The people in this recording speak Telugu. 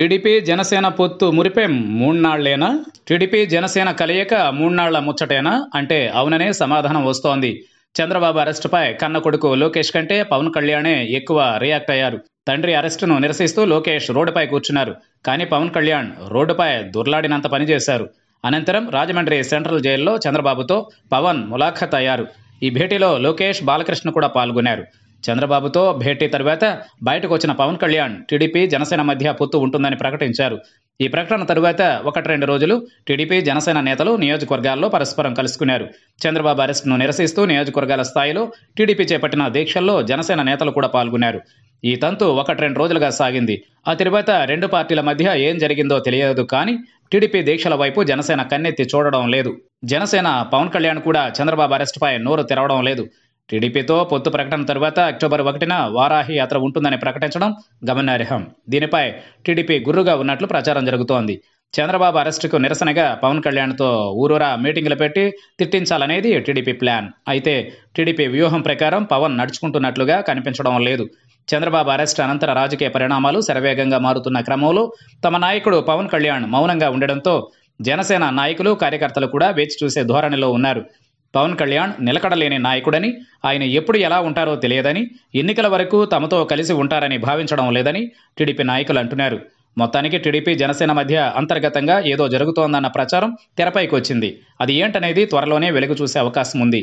టీడీపీ జనసేన పొత్తు మురిపే మూణ్నాళ్లేనా టీడీపీ జనసేన కలయిక మూణ్నాళ్ల ముచ్చటేనా అంటే అవుననే సమాధానం వస్తోంది చంద్రబాబు అరెస్టుపై కన్న కొడుకు లోకేష్ కంటే పవన్ కళ్యాణే ఎక్కువ రియాక్ట్ అయ్యారు తండ్రి అరెస్టును నిరసిస్తూ లోకేష్ రోడ్డుపై కూర్చున్నారు కానీ పవన్ కళ్యాణ్ రోడ్డుపై దుర్లాడినంత పనిచేశారు అనంతరం రాజమండ్రి సెంట్రల్ జైల్లో చంద్రబాబుతో పవన్ ములాఖత్ అయ్యారు ఈ భేటీలో లోకేష్ బాలకృష్ణ కూడా పాల్గొన్నారు చంద్రబాబుతో భేటీ తరువాత బయటకు వచ్చిన పవన్ కళ్యాణ్ టీడీపీ జనసేన మధ్య పొత్తు ఉంటుందని ప్రకటించారు ఈ ప్రకటన తరువాత ఒకటి రెండు రోజులు టీడీపీ జనసేన నేతలు నియోజకవర్గాల్లో పరస్పరం కలుసుకున్నారు చంద్రబాబు అరెస్టును నిరసిస్తూ నియోజకవర్గాల స్థాయిలో టీడీపీ చేపట్టిన దీక్షల్లో జనసేన నేతలు కూడా పాల్గొన్నారు ఈ తంతు ఒకటి రెండు రోజులుగా సాగింది ఆ తరువాత రెండు పార్టీల మధ్య ఏం జరిగిందో తెలియదు కానీ టీడీపీ దీక్షల వైపు జనసేన కన్నెత్తి చూడడం లేదు జనసేన పవన్ కళ్యాణ్ కూడా చంద్రబాబు అరెస్టుపై నోరు తెరవడం లేదు టీడీపీతో పొత్తు ప్రకటన తర్వాత అక్టోబర్ ఒకటిన వారాహి యాత్ర ఉంటుందని ప్రకటించడం గమనార్హం దీనిపై టీడీపీ గుర్రుగా ఉన్నట్లు ప్రచారం జరుగుతోంది చంద్రబాబు అరెస్టుకు నిరసనగా పవన్ కళ్యాణ్తో ఊరూరా మీటింగులు పెట్టి తిట్టించాలనేది టీడీపీ ప్లాన్ అయితే టీడీపీ వ్యూహం ప్రకారం పవన్ నడుచుకుంటున్నట్లుగా కనిపించడం లేదు చంద్రబాబు అరెస్ట్ అనంతర రాజకీయ పరిణామాలు శరవేగంగా మారుతున్న క్రమంలో తమ నాయకుడు పవన్ కళ్యాణ్ మౌనంగా ఉండడంతో జనసేన నాయకులు కార్యకర్తలు కూడా వేచి చూసే ధోరణిలో ఉన్నారు పవన్ కళ్యాణ్ నిలకడలేని నాయకుడని ఆయన ఎప్పుడు ఎలా ఉంటారో తెలియదని ఎన్నికల వరకు తమతో కలిసి ఉంటారని భావించడం లేదని టీడీపీ నాయకులు అంటున్నారు మొత్తానికి టీడీపీ జనసేన మధ్య అంతర్గతంగా ఏదో జరుగుతోందన్న ప్రచారం తెరపైకి వచ్చింది అది ఏంటనేది త్వరలోనే వెలుగు చూసే అవకాశం ఉంది